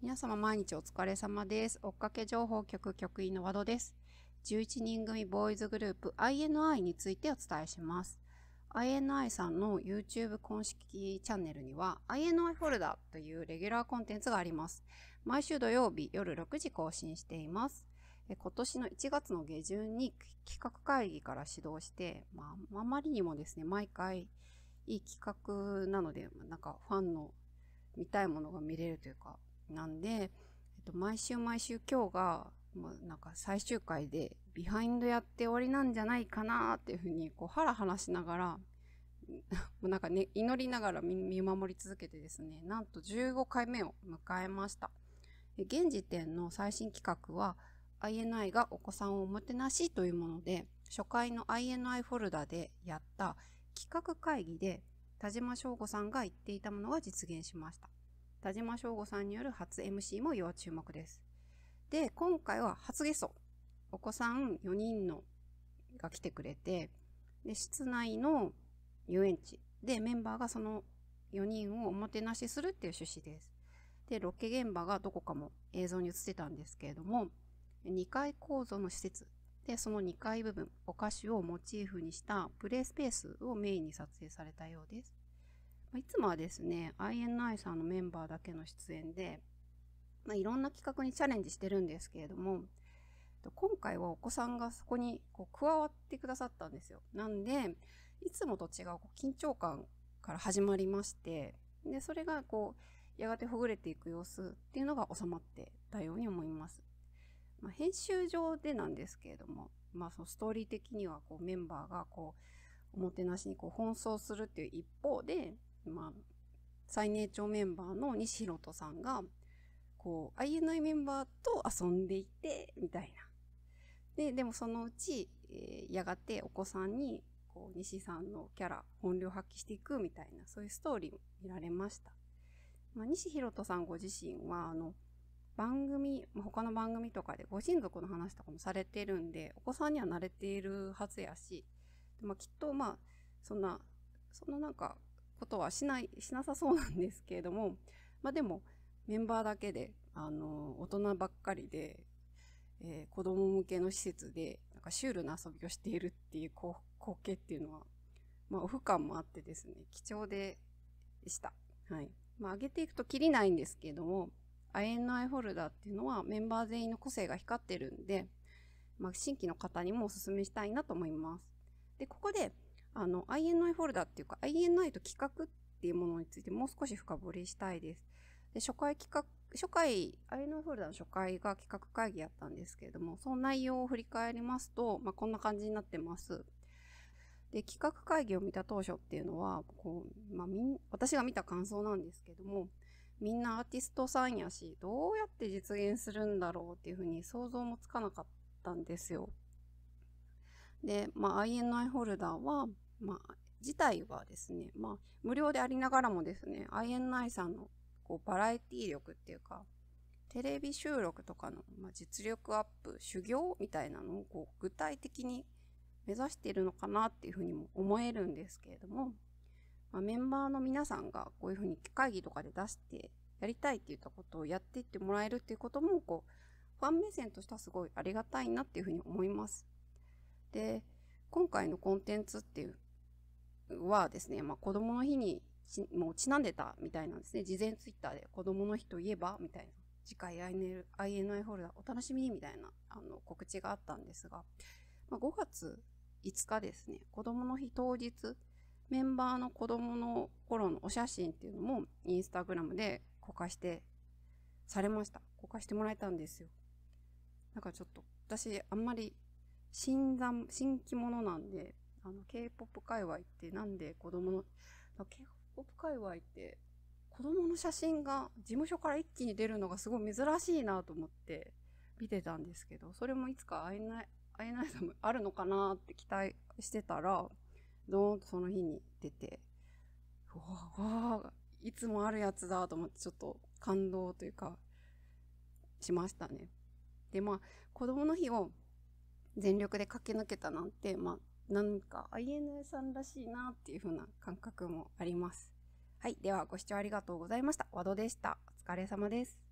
皆様毎日お疲れ様です。追っかけ情報局局員の和戸です。11人組ボーイズグループ INI についてお伝えします。INI さんの YouTube 公式チャンネルには INI フォルダというレギュラーコンテンツがあります。毎週土曜日夜6時更新しています。今年の1月の下旬に企画会議から始動して、まあ、あまりにもですね、毎回いい企画なので、なんかファンの見たいものが見れるというか、なんで、えっと、毎週毎週今日が、まあ、なんか最終回でビハインドやって終わりなんじゃないかなっていうふうにこうハラハラしながら なんかね祈りながら見守り続けてですねなんと15回目を迎えました現時点の最新企画は INI がお子さんをおもてなしというもので初回の INI フォルダでやった企画会議で田島翔吾さんが言っていたものが実現しました田島翔吾さんによる初 MC も要注目です。で、今回は初ゲスト、お子さん4人のが来てくれて、で、室内の遊園地でメンバーがその4人をおもてなしするっていう趣旨です。で、ロケ現場がどこかも映像に映ってたんですけれども、2階構造の施設で、その2階部分、お菓子をモチーフにしたプレイスペースをメインに撮影されたようです。まいつもはですね INI さんのメンバーだけの出演で、まあ、いろんな企画にチャレンジしてるんですけれども今回はお子さんがそこにこう加わってくださったんですよ。なんでいつもと違うこう緊張感から始まりましてでそれがこうやがてほぐれていく様子っていうのが収まってたように思います。まあ、編集上でなんですけれども、まあ、そのストーリー的にはこうメンバーがこうおもてなしにこう奔走するっていう一方でまあ、最年長メンバーの西弘人さんが、こう、INI メンバーと遊んでいて、みたいな。で、でもそのうち、えー、やがてお子さんに、こう、西さんのキャラ、本領発揮していくみたいな、そういうストーリーも見られました。まあ、西弘人さんご自身は、あの、番組、ま他の番組とかでご親族の話とかもされてるんで、お子さんには慣れているはずやし、まあ、きっと、まあ、そんな、そんなんか、ことはしない、しなさそうなんですけれども、まあでも、メンバーだけで、あの、大人ばっかりで、えー、子供向けの施設で、なんかシュールな遊びをしているっていう光景っていうのは、まあ、オフ感もあってですね、貴重でした。はい。まあ、上げていくと切りないんですけれども、INI フォルダーっていうのはメンバー全員の個性が光ってるんで、まあ、新規の方にもおすすめしたいなと思います。で、ここで、あの、INI フォルダっていうか、INI と企画っていうものについてもう少し深掘りしたいです。で、初回企画、初回、INI フォルダの初回が企画会議やったんですけれども、その内容を振り返りますと、まあ、こんな感じになってます。で、企画会議を見た当初っていうのは、こう、まあ、みん、私が見た感想なんですけども、みんなアーティストさんやし、どうやって実現するんだろうっていうふうに想像もつかなかったんですよ。で、まあ、INI ホルダーは、まあ、自体はですね、まあ、無料でありながらもですね、INI さんのこうバラエティ力っていうか、テレビ収録とかの、まあ、実力アップ、修行みたいなのをこう具体的に目指しているのかなっていうふうにも思えるんですけれども、まあ、メンバーの皆さんがこういうふうに会議とかで出してやりたいって言ったことをやっていってもらえるっていうこともこうファン目線としてはすごいありがたいなっていうふうに思います。で、今回のコンテンツっていうはですね、まあ、子供の日にちもうちなんでたみたいなんですね。事前ツイッターで子供の日といえばみたいな。次回 INI ホルダーお楽しみにみたいなあの告知があったんですが、まあ、5月5日ですね、子供の日当日、メンバーの子供の頃のお写真っていうのもインスタグラムで公開してされました。公開してもらえたんですよ。なんかちょっと私あんまり新参、新規者なんで、あの、K-POP 界隈ってなんで子供の、K-POP 界隈って子供の写真が事務所から一気に出るのがすごい珍しいなと思って見てたんですけど、それもいつか会えない、会えないのもあるのかなって期待してたら、どーとその日に出て、うわわいつもあるやつだと思ってちょっと感動というか、しましたね。で、まあ、子供の日を全力で駆け抜けたなんて、まあ、なんか INA さんらしいなっていう風な感覚もあります。はい。では、ご視聴ありがとうございました。ワドでした。お疲れ様です。